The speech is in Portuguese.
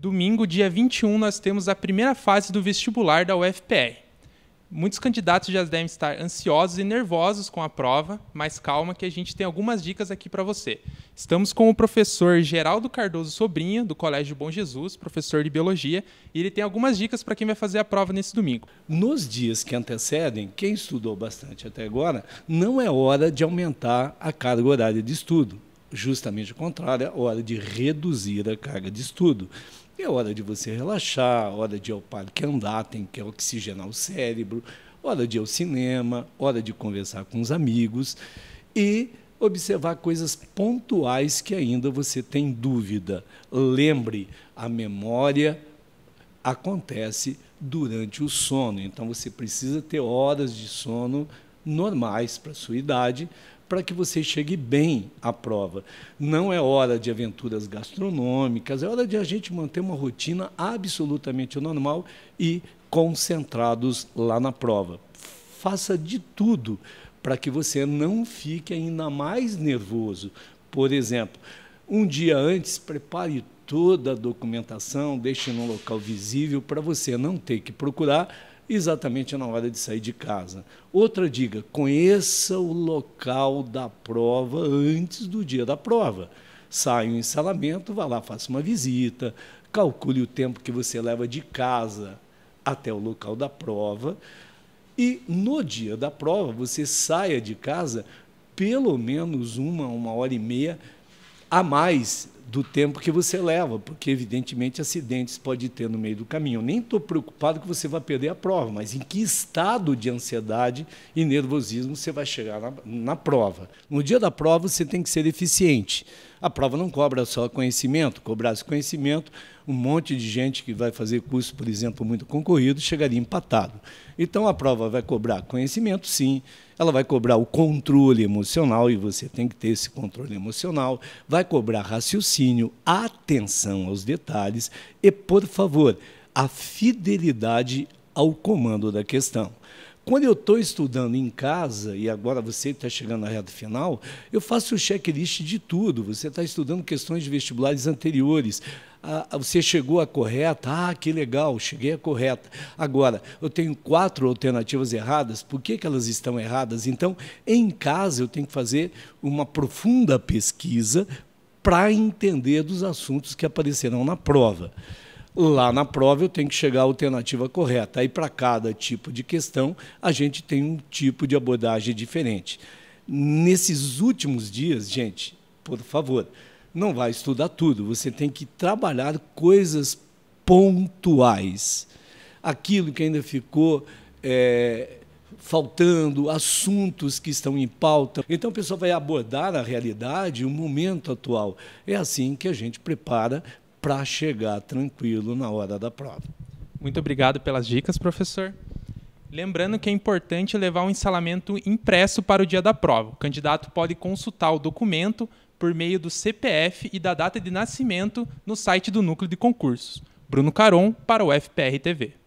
Domingo, dia 21, nós temos a primeira fase do vestibular da UFPR. Muitos candidatos já devem estar ansiosos e nervosos com a prova, mas calma que a gente tem algumas dicas aqui para você. Estamos com o professor Geraldo Cardoso Sobrinha, do Colégio Bom Jesus, professor de Biologia, e ele tem algumas dicas para quem vai fazer a prova nesse domingo. Nos dias que antecedem, quem estudou bastante até agora, não é hora de aumentar a carga horária de estudo justamente contrário é hora de reduzir a carga de estudo. É hora de você relaxar, hora de ir ao parque andar, tem que oxigenar o cérebro, hora de ir ao cinema, hora de conversar com os amigos e observar coisas pontuais que ainda você tem dúvida. Lembre, a memória acontece durante o sono, então você precisa ter horas de sono normais para sua idade para que você chegue bem à prova. Não é hora de aventuras gastronômicas, é hora de a gente manter uma rotina absolutamente normal e concentrados lá na prova. Faça de tudo para que você não fique ainda mais nervoso. Por exemplo, um dia antes, prepare toda a documentação, deixe num local visível para você não ter que procurar exatamente na hora de sair de casa. Outra dica: conheça o local da prova antes do dia da prova. Sai um ensalamento, vá lá, faça uma visita, calcule o tempo que você leva de casa até o local da prova. E no dia da prova, você saia de casa pelo menos uma, uma hora e meia a mais do tempo que você leva, porque evidentemente acidentes pode ter no meio do caminho. Eu nem estou preocupado que você vai perder a prova, mas em que estado de ansiedade e nervosismo você vai chegar na, na prova. No dia da prova você tem que ser eficiente. A prova não cobra só conhecimento, cobrasse conhecimento, um monte de gente que vai fazer curso, por exemplo, muito concorrido, chegaria empatado. Então a prova vai cobrar conhecimento, sim, ela vai cobrar o controle emocional, e você tem que ter esse controle emocional, vai cobrar raciocínio raciocínio, atenção aos detalhes e, por favor, a fidelidade ao comando da questão. Quando eu estou estudando em casa, e agora você está chegando na reta final, eu faço o checklist de tudo. Você está estudando questões de vestibulares anteriores. Ah, você chegou à correta? Ah, que legal, cheguei à correta. Agora, eu tenho quatro alternativas erradas, por que, que elas estão erradas? Então, em casa, eu tenho que fazer uma profunda pesquisa para entender dos assuntos que aparecerão na prova. Lá na prova eu tenho que chegar à alternativa correta. Aí, para cada tipo de questão, a gente tem um tipo de abordagem diferente. Nesses últimos dias, gente, por favor, não vai estudar tudo. Você tem que trabalhar coisas pontuais. Aquilo que ainda ficou é, faltando, assuntos que estão em pauta. Então, a pessoa vai abordar a realidade, o momento atual. É assim que a gente prepara para chegar tranquilo na hora da prova. Muito obrigado pelas dicas, professor. Lembrando que é importante levar um ensalamento impresso para o dia da prova. O candidato pode consultar o documento por meio do CPF e da data de nascimento no site do Núcleo de Concursos. Bruno Caron, para o FPR TV.